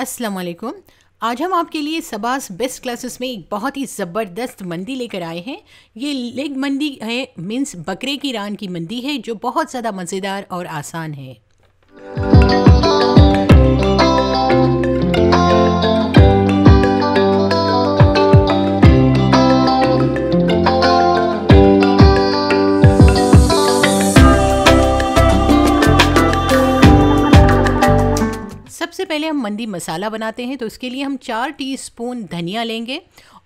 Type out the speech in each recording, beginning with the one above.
अस्सलाम वालेकुम आज हम आपके लिए सबास बेस्ट क्लासेस में एक बहुत ही ज़बरदस्त मंदी लेकर आए हैं ये लेग मंदी है मीन्स बकरे की रान की मंदी है जो बहुत ज़्यादा मज़ेदार और आसान है सबसे पहले हम मंदी मसाला बनाते हैं तो उसके लिए हम चार टीस्पून धनिया लेंगे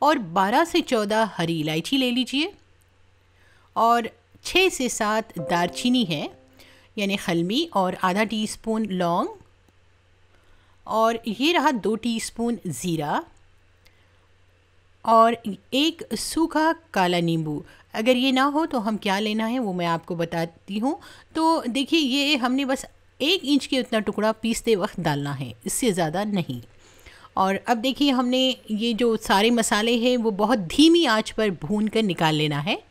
और 12 से 14 हरी इलायची ले लीजिए और 6 से 7 दारचीनी है यानी खलमी और आधा टीस्पून लौंग और ये रहा दो टीस्पून ज़ीरा और एक सूखा काला नींबू अगर ये ना हो तो हम क्या लेना है वो मैं आपको बताती हूँ तो देखिए ये हमने बस एक इंच के उतना टुकड़ा पीसते वक्त डालना है इससे ज़्यादा नहीं और अब देखिए हमने ये जो सारे मसाले हैं वो बहुत धीमी आंच पर भून कर निकाल लेना है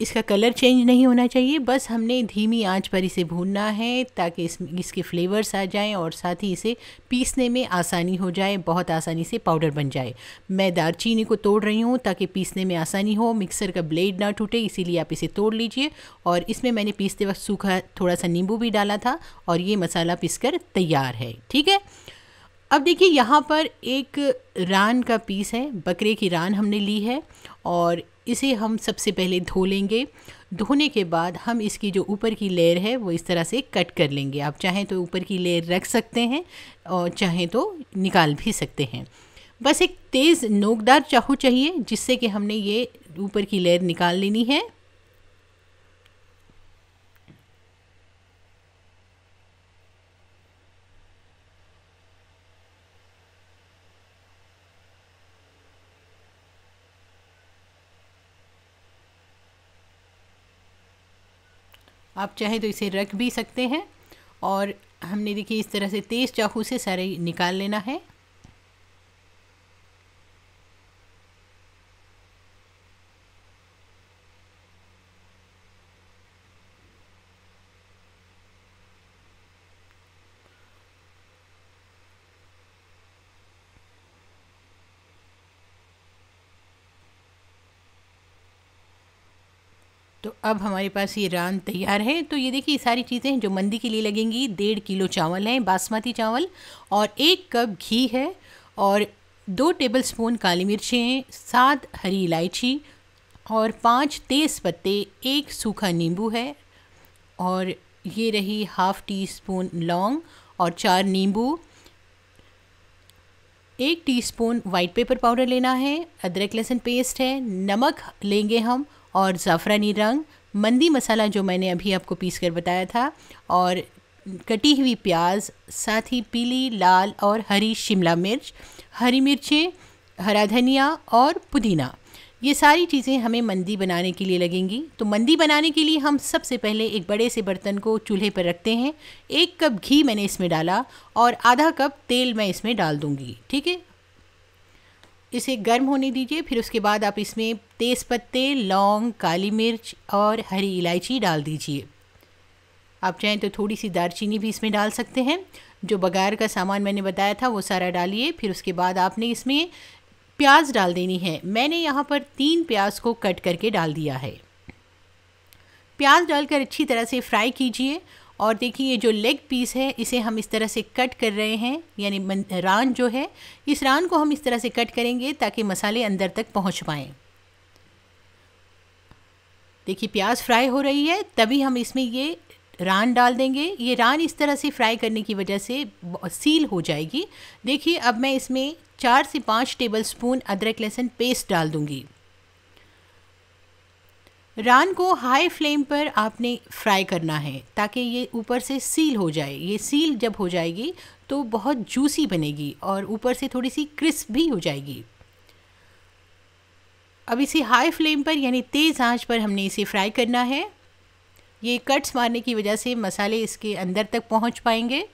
इसका कलर चेंज नहीं होना चाहिए बस हमने धीमी आंच पर इसे भूनना है ताकि इस इसके फ्लेवर्स आ जाएं और साथ ही इसे पीसने में आसानी हो जाए बहुत आसानी से पाउडर बन जाए मैं दारचीनी को तोड़ रही हूँ ताकि पीसने में आसानी हो मिक्सर का ब्लेड ना टूटे इसीलिए आप इसे तोड़ लीजिए और इसमें मैंने पीसते वक्त सूखा थोड़ा सा नींबू भी डाला था और ये मसाला पीस तैयार है ठीक है अब देखिए यहाँ पर एक रान का पीस है बकरे की रान हमने ली है और इसे हम सबसे पहले धो लेंगे धोने के बाद हम इसकी जो ऊपर की लेयर है वो इस तरह से कट कर लेंगे आप चाहें तो ऊपर की लेयर रख सकते हैं और चाहें तो निकाल भी सकते हैं बस एक तेज़ नोकदार चाकू चाहिए जिससे कि हमने ये ऊपर की लेयर निकाल लेनी है आप चाहें तो इसे रख भी सकते हैं और हमने देखिए इस तरह से तेज़ चाकू से सारे निकाल लेना है तो अब हमारे पास ये रान तैयार है तो ये देखिए सारी चीज़ें जो मंदी के लिए लगेंगी डेढ़ किलो चावल हैं बासमती चावल और एक कप घी है और दो टेबल स्पून काली मिर्चें हैं सात हरी इलायची और पाँच तेज़ पत्ते एक सूखा नींबू है और ये रही हाफ़ टी स्पून लौंग और चार नींबू एक टीस्पून वाइट पेपर पाउडर लेना है अदरक लहसुन पेस्ट है नमक लेंगे हम और ज़ाफ़रानी रंग मंदी मसाला जो मैंने अभी आपको पीस कर बताया था और कटी हुई प्याज साथ ही पीली लाल और हरी शिमला मिर्च हरी मिर्चें हरा धनिया और पुदीना ये सारी चीज़ें हमें मंदी बनाने के लिए लगेंगी तो मंदी बनाने के लिए हम सबसे पहले एक बड़े से बर्तन को चूल्हे पर रखते हैं एक कप घी मैंने इसमें डाला और आधा कप तेल मैं इसमें डाल दूँगी ठीक है इसे गर्म होने दीजिए फिर उसके बाद आप इसमें तेज़ पत्ते लौंग काली मिर्च और हरी इलायची डाल दीजिए आप चाहें तो थोड़ी सी दालचीनी भी इसमें डाल सकते हैं जो बघार का सामान मैंने बताया था वो सारा डालिए फिर उसके बाद आपने इसमें प्याज डाल देनी है मैंने यहाँ पर तीन प्याज को कट करके डाल दिया है प्याज डालकर अच्छी तरह से फ्राई कीजिए और देखिए ये जो लेग पीस है इसे हम इस तरह से कट कर रहे हैं यानी रान जो है इस रान को हम इस तरह से कट करेंगे ताकि मसाले अंदर तक पहुंच पाएँ देखिए प्याज फ्राई हो रही है तभी हम इसमें ये रान डाल देंगे ये रान इस तरह से फ्राई करने की वजह से सील हो जाएगी देखिए अब मैं इसमें चार से पाँच टेबल स्पून अदरक लहसुन पेस्ट डाल दूँगी रान को हाई फ्लेम पर आपने फ्राई करना है ताकि ये ऊपर से सील हो जाए ये सील जब हो जाएगी तो बहुत जूसी बनेगी और ऊपर से थोड़ी सी क्रिस्प भी हो जाएगी अब इसे हाई फ्लेम पर यानी तेज़ आंच पर हमने इसे फ्राई करना है ये कट्स मारने की वजह से मसाले इसके अंदर तक पहुंच पाएंगे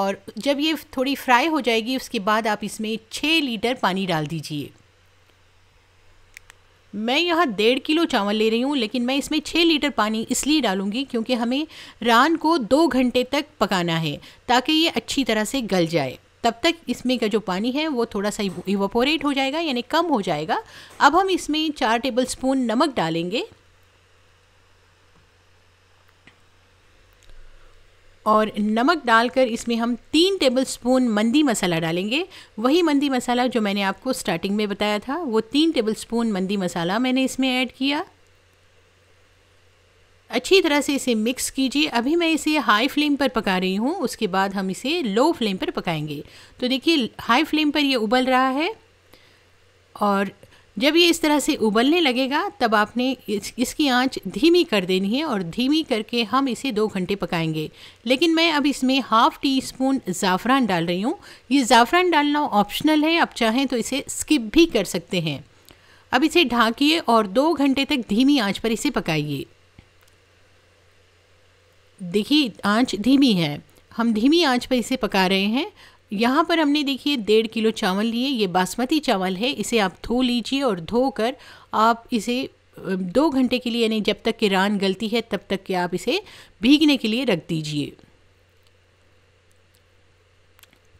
और जब ये थोड़ी फ्राई हो जाएगी उसके बाद आप इसमें छः लीटर पानी डाल दीजिए मैं यहाँ डेढ़ किलो चावल ले रही हूँ लेकिन मैं इसमें छः लीटर पानी इसलिए डालूंगी क्योंकि हमें रान को दो घंटे तक पकाना है ताकि ये अच्छी तरह से गल जाए तब तक इसमें का जो पानी है वो थोड़ा सा इवोपोरेट हो जाएगा यानी कम हो जाएगा अब हम इसमें चार टेबल स्पून नमक डालेंगे और नमक डालकर इसमें हम तीन टेबल स्पून मंदी मसाला डालेंगे वही मंदी मसाला जो मैंने आपको स्टार्टिंग में बताया था वो तीन टेबल स्पून मंदी मसाला मैंने इसमें ऐड किया अच्छी तरह से इसे मिक्स कीजिए अभी मैं इसे हाई फ्लेम पर पका रही हूँ उसके बाद हम इसे लो फ्लेम पर पकाएंगे तो देखिए हाई फ्लेम पर ये उबल रहा है और जब ये इस तरह से उबलने लगेगा तब आपने इस, इसकी आंच धीमी कर देनी है और धीमी करके हम इसे दो घंटे पकाएंगे लेकिन मैं अब इसमें हाफ़ टी स्पून ज़ाफ़रान डाल रही हूँ ये ज़ाफ़रान डालना ऑप्शनल है आप चाहें तो इसे स्किप भी कर सकते हैं अब इसे ढाकिए और दो घंटे तक धीमी आँच पर इसे पकाइए देखिए आँच धीमी है हम धीमी आँच पर इसे पका रहे हैं यहाँ पर हमने देखिए डेढ़ किलो चावल लिए ये बासमती चावल है इसे आप धो लीजिए और धोकर आप इसे दो घंटे के लिए यानी जब तक कि रान गलती है तब तक कि आप इसे भीगने के लिए रख दीजिए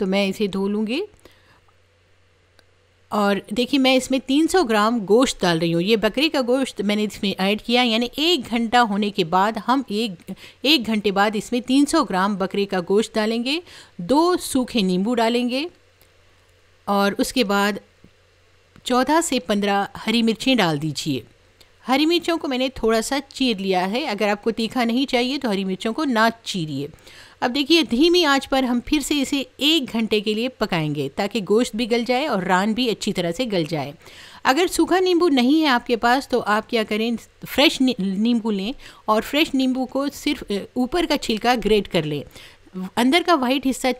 तो मैं इसे धो लूँगी और देखिए मैं इसमें 300 ग्राम गोश्त डाल रही हूँ ये बकरी का गोश्त मैंने इसमें ऐड किया यानी एक घंटा होने के बाद हम एक एक घंटे बाद इसमें 300 ग्राम बकरी का गोश्त डालेंगे दो सूखे नींबू डालेंगे और उसके बाद 14 से 15 हरी मिर्चें डाल दीजिए हरी मिर्चों को मैंने थोड़ा सा चीर लिया है अगर आपको तीखा नहीं चाहिए तो हरी मिर्चों को ना चीरिए अब देखिए धीमी आंच पर हम फिर से इसे एक घंटे के लिए पकाएंगे ताकि गोश्त भी गल जाए और रान भी अच्छी तरह से गल जाए अगर सूखा नींबू नहीं है आपके पास तो आप क्या करें फ्रेश नींबू लें और फ्रेश नींबू को सिर्फ ऊपर का छिलका ग्रेट कर लें अंदर का वाइट हिस्सा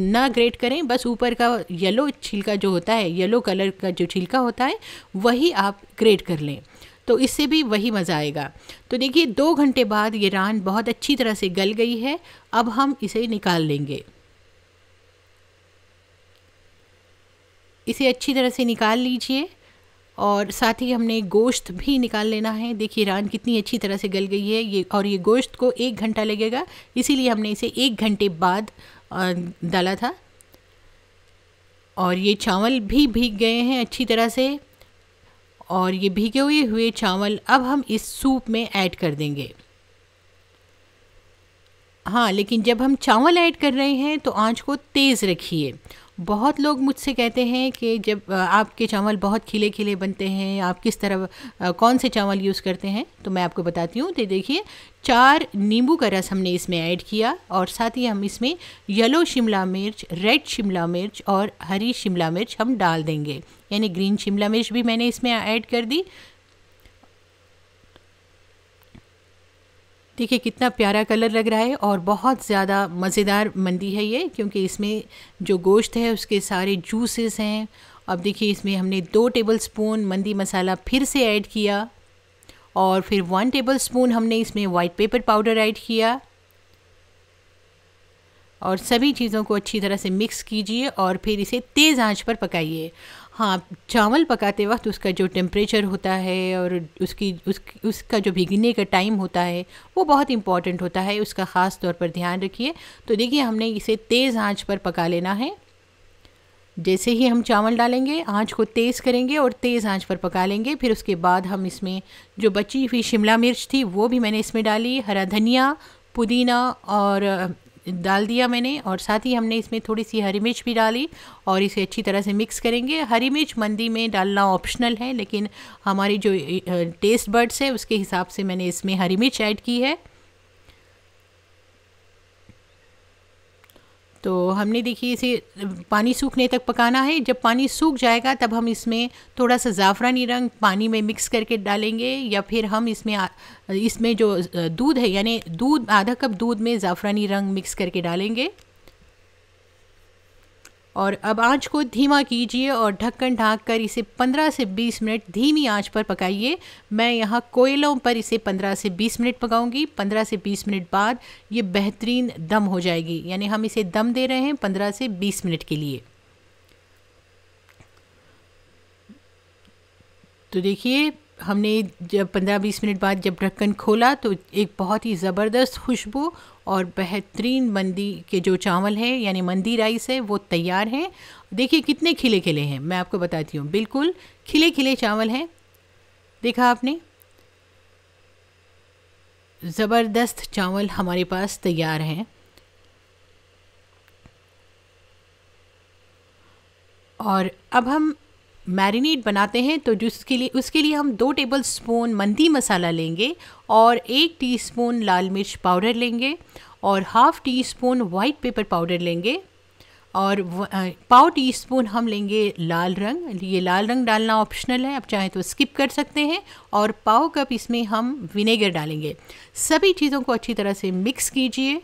ना ग्रेट करें बस ऊपर का येलो छिलका जो होता है येलो कलर का जो छिलका होता है वही आप ग्रेट कर लें तो इससे भी वही मज़ा आएगा तो देखिए दो घंटे बाद ये रान बहुत अच्छी तरह से गल गई है अब हम इसे निकाल लेंगे इसे अच्छी तरह से निकाल लीजिए और साथ ही हमने गोश्त भी निकाल लेना है देखिए रान कितनी अच्छी तरह से गल गई है ये और ये गोश्त को एक घंटा लगेगा इसीलिए हमने इसे एक घंटे बाद डाला था और ये चावल भी भीग गए हैं अच्छी तरह से और ये भिगे हुए हुए चावल अब हम इस सूप में ऐड कर देंगे हाँ लेकिन जब हम चावल ऐड कर रहे हैं तो आंच को तेज़ रखिए बहुत लोग मुझसे कहते हैं कि जब आपके चावल बहुत खिले खिले बनते हैं आप किस तरह कौन से चावल यूज़ करते हैं तो मैं आपको बताती हूँ तो देखिए चार नींबू का रस हमने इसमें ऐड किया और साथ ही हम इसमें येलो शिमला मिर्च रेड शिमला मिर्च और हरी शिमला मिर्च हम डाल देंगे यानी ग्रीन शिमला मिर्च भी मैंने इसमें ऐड कर दी देखिए कितना प्यारा कलर लग रहा है और बहुत ज़्यादा मज़ेदार मंदी है ये क्योंकि इसमें जो गोश्त है उसके सारे जूसेस हैं अब देखिए इसमें हमने दो टेबल स्पून मंदी मसाला फिर से ऐड किया और फिर वन टेबल स्पून हमने इसमें वाइट पेपर पाउडर ऐड किया और सभी चीज़ों को अच्छी तरह से मिक्स कीजिए और फिर इसे तेज़ आंच पर पकाइए हाँ चावल पकाते वक्त उसका जो टेम्परेचर होता है और उसकी उस उसका जो भिगने का टाइम होता है वो बहुत इम्पॉर्टेंट होता है उसका ख़ास तौर पर ध्यान रखिए तो देखिए हमने इसे तेज़ आंच पर पका लेना है जैसे ही हम चावल डालेंगे आंच को तेज़ करेंगे और तेज़ आंच पर पका लेंगे फिर उसके बाद हम इसमें जो बची हुई शिमला मिर्च थी वो भी मैंने इसमें डाली हरा धनिया पुदीना और डाल दिया मैंने और साथ ही हमने इसमें थोड़ी सी हरी मिर्च भी डाली और इसे अच्छी तरह से मिक्स करेंगे हरी मिर्च मंदी में डालना ऑप्शनल है लेकिन हमारी जो टेस्ट बर्ड्स है उसके हिसाब से मैंने इसमें हरी मिर्च ऐड की है तो हमने देखिए इसे पानी सूखने तक पकाना है जब पानी सूख जाएगा तब हम इसमें थोड़ा सा ज़ाफ़रानी रंग पानी में मिक्स करके डालेंगे या फिर हम इसमें इसमें जो दूध है यानी दूध आधा कप दूध में ज़ाफ़रानी रंग मिक्स करके डालेंगे और अब आंच को धीमा कीजिए और ढक्कन ढाक कर इसे 15 से 20 मिनट धीमी आंच पर पकाइए मैं यहाँ कोयलों पर इसे 15 से 20 मिनट पकाऊंगी 15 से 20 मिनट बाद ये बेहतरीन दम हो जाएगी यानी हम इसे दम दे रहे हैं 15 से 20 मिनट के लिए तो देखिए हमने जब पंद्रह बीस मिनट बाद जब ढक्कन खोला तो एक बहुत ही ज़बरदस्त खुशबू और बेहतरीन मंदी के जो चावल हैं यानी मंदी राइस है वो तैयार हैं देखिए कितने खिले खिले हैं मैं आपको बताती हूँ बिल्कुल खिले खिले चावल हैं देखा आपने ज़बरदस्त चावल हमारे पास तैयार हैं और अब हम मैरिनेट बनाते हैं तो जिसके लिए उसके लिए हम दो टेबल स्पून मंदी मसाला लेंगे और एक टीस्पून लाल मिर्च पाउडर लेंगे और half teaspoon white pepper powder लेंगे और पाव टी स्पून हम लेंगे लाल रंग ये लाल रंग डालना ऑप्शनल है आप चाहें तो स्किप कर सकते हैं और पाव कप इसमें हम विनेगर डालेंगे सभी चीज़ों को अच्छी तरह से मिक्स कीजिए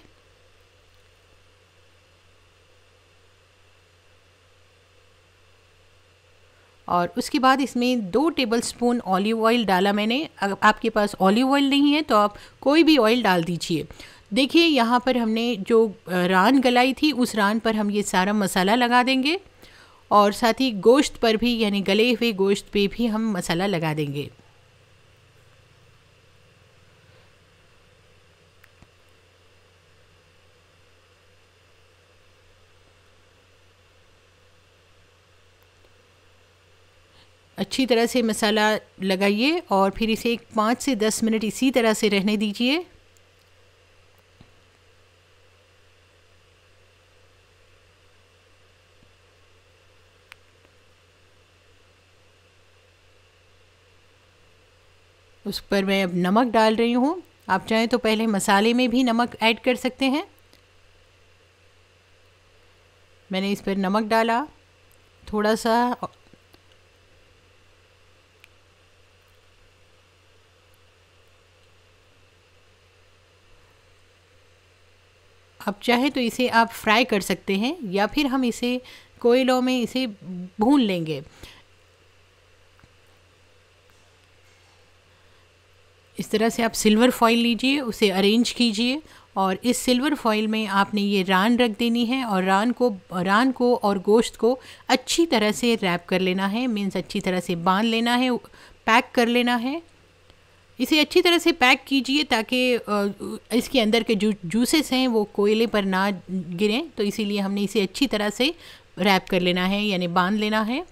और उसके बाद इसमें दो टेबल स्पून ऑलिव ऑयल डाला मैंने अगर आपके पास ऑलिव ऑयल नहीं है तो आप कोई भी ऑयल डाल दीजिए देखिए यहाँ पर हमने जो रान गलाई थी उस रान पर हम ये सारा मसाला लगा देंगे और साथ ही गोश्त पर भी यानी गले हुए गोश्त पे भी हम मसाला लगा देंगे अच्छी तरह से मसाला लगाइए और फिर इसे एक पाँच से दस मिनट इसी तरह से रहने दीजिए उस पर मैं अब नमक डाल रही हूँ आप चाहें तो पहले मसाले में भी नमक ऐड कर सकते हैं मैंने इस पर नमक डाला थोड़ा सा अब चाहे तो इसे आप फ्राई कर सकते हैं या फिर हम इसे कोयलों में इसे भून लेंगे इस तरह से आप सिल्वर फॉइल लीजिए उसे अरेंज कीजिए और इस सिल्वर फॉइल में आपने ये रान रख देनी है और रान को रान को और गोश्त को अच्छी तरह से रैप कर लेना है मीन्स अच्छी तरह से बांध लेना है पैक कर लेना है इसे अच्छी तरह से पैक कीजिए ताकि इसके अंदर के जो जूसेस हैं वो कोयले पर ना गिरें तो इसीलिए हमने इसे अच्छी तरह से रैप कर लेना है यानी बांध लेना है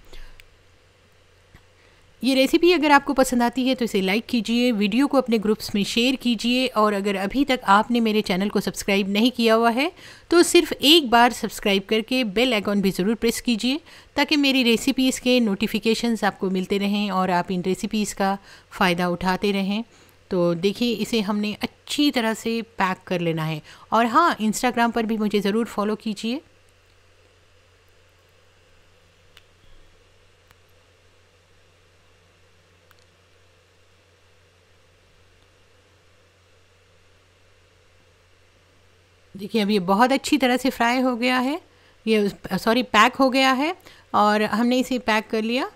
ये रेसिपी अगर आपको पसंद आती है तो इसे लाइक कीजिए वीडियो को अपने ग्रुप्स में शेयर कीजिए और अगर अभी तक आपने मेरे चैनल को सब्सक्राइब नहीं किया हुआ है तो सिर्फ एक बार सब्सक्राइब करके बेल आइकॉन भी ज़रूर प्रेस कीजिए ताकि मेरी रेसिपीज़ के नोटिफिकेशंस आपको मिलते रहें और आप इन रेसिपीज़ का फ़ायदा उठाते रहें तो देखिए इसे हमने अच्छी तरह से पैक कर लेना है और हाँ इंस्टाग्राम पर भी मुझे ज़रूर फॉलो कीजिए देखिए अब ये बहुत अच्छी तरह से फ्राई हो गया है ये सॉरी पैक हो गया है और हमने इसे पैक कर लिया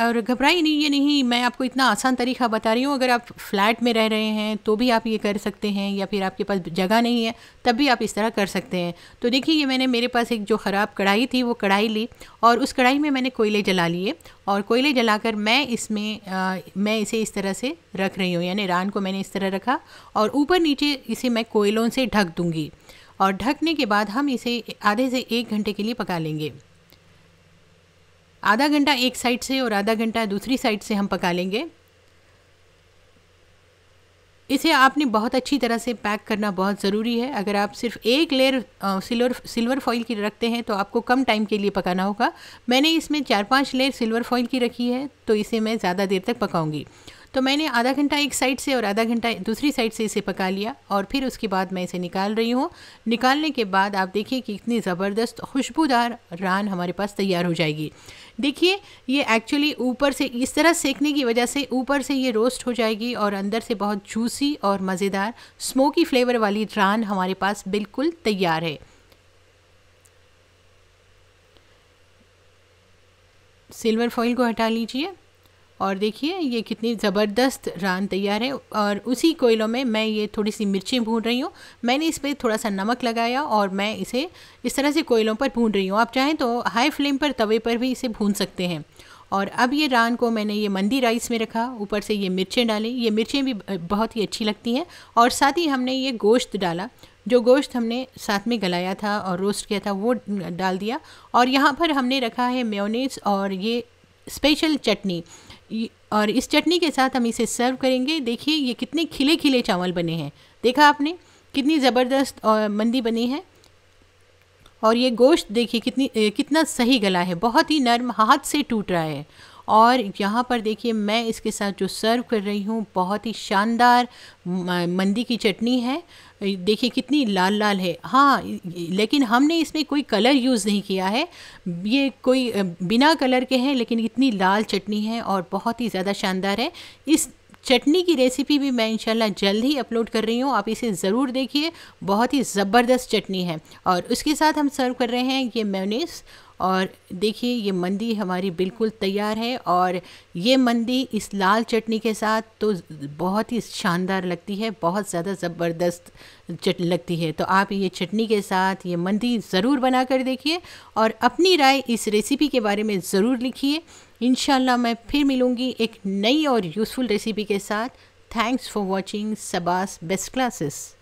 और घबराई नहीं ये नहीं मैं आपको इतना आसान तरीका बता रही हूँ अगर आप फ्लैट में रह रहे हैं तो भी आप ये कर सकते हैं या फिर आपके पास जगह नहीं है तब भी आप इस तरह कर सकते हैं तो देखिए ये मैंने मेरे पास एक जो ख़राब कढ़ाई थी वो कढ़ाई ली और उस कढ़ाई में मैंने कोयले जला लिए और कोयले जलाकर मैं इसमें आ, मैं इसे इस तरह से रख रही हूँ यानी रान को मैंने इस तरह रखा और ऊपर नीचे इसे मैं कोयलों से ढक दूँगी और ढकने के बाद हम इसे आधे से एक घंटे के लिए पका लेंगे आधा घंटा एक साइड से और आधा घंटा दूसरी साइड से हम पका लेंगे इसे आपने बहुत अच्छी तरह से पैक करना बहुत ज़रूरी है अगर आप सिर्फ एक लेयर सिल्वर सिल्वर फॉइल की रखते हैं तो आपको कम टाइम के लिए पकाना होगा मैंने इसमें चार पांच लेयर सिल्वर फॉइल की रखी है तो इसे मैं ज़्यादा देर तक पकाऊंगी तो मैंने आधा घंटा एक साइड से और आधा घंटा दूसरी साइड से इसे पका लिया और फिर उसके बाद मैं इसे निकाल रही हूँ निकालने के बाद आप देखिए कि इतनी ज़बरदस्त खुशबूदार रान हमारे पास तैयार हो जाएगी देखिए ये एक्चुअली ऊपर से इस तरह सेकने की वजह से ऊपर से ये रोस्ट हो जाएगी और अंदर से बहुत जूसी और मज़ेदार स्मोकी फ्लेवर वाली रान हमारे पास बिल्कुल तैयार है सिल्वर फॉइल को हटा लीजिए और देखिए ये कितनी ज़बरदस्त रान तैयार है और उसी कोयलों में मैं ये थोड़ी सी मिर्चें भून रही हूँ मैंने इस पर थोड़ा सा नमक लगाया और मैं इसे इस तरह से कोयलों पर भून रही हूँ आप चाहें तो हाई फ्लेम पर तवे पर भी इसे भून सकते हैं और अब ये रान को मैंने ये मंदी राइस में रखा ऊपर से ये मिर्चें डाली ये मिर्चें भी बहुत ही अच्छी लगती हैं और साथ ही हमने ये गोश्त डाला जो गोश्त हमने साथ में गलाया था और रोस्ट किया था वो डाल दिया और यहाँ पर हमने रखा है मेयोनीज और ये स्पेशल चटनी और इस चटनी के साथ हम इसे सर्व करेंगे देखिए ये कितने खिले खिले चावल बने हैं देखा आपने कितनी ज़बरदस्त और मंदी बनी है और ये गोश्त देखिए कितनी कितना सही गला है बहुत ही नर्म हाथ से टूट रहा है और यहाँ पर देखिए मैं इसके साथ जो सर्व कर रही हूँ बहुत ही शानदार मंदी की चटनी है देखिए कितनी लाल लाल है हाँ लेकिन हमने इसमें कोई कलर यूज़ नहीं किया है ये कोई बिना कलर के हैं लेकिन इतनी लाल चटनी है और बहुत ही ज़्यादा शानदार है इस चटनी की रेसिपी भी मैं इंशाल्लाह जल्द ही अपलोड कर रही हूँ आप इसे ज़रूर देखिए बहुत ही ज़बरदस्त चटनी है और उसके साथ हम सर्व कर रहे हैं ये मेयोनीज़ और देखिए ये मंदी हमारी बिल्कुल तैयार है और ये मंदी इस लाल चटनी के साथ तो बहुत ही शानदार लगती है बहुत ज़्यादा ज़बरदस्त चट लगती है तो आप ये चटनी के साथ ये मंदी ज़रूर बना कर देखिए और अपनी राय इस रेसिपी के बारे में ज़रूर लिखिए इन मैं फिर मिलूँगी एक नई और यूज़फुल रेसिपी के साथ थैंक्स फॉर वॉचिंग सबास बेस्ट क्लासेस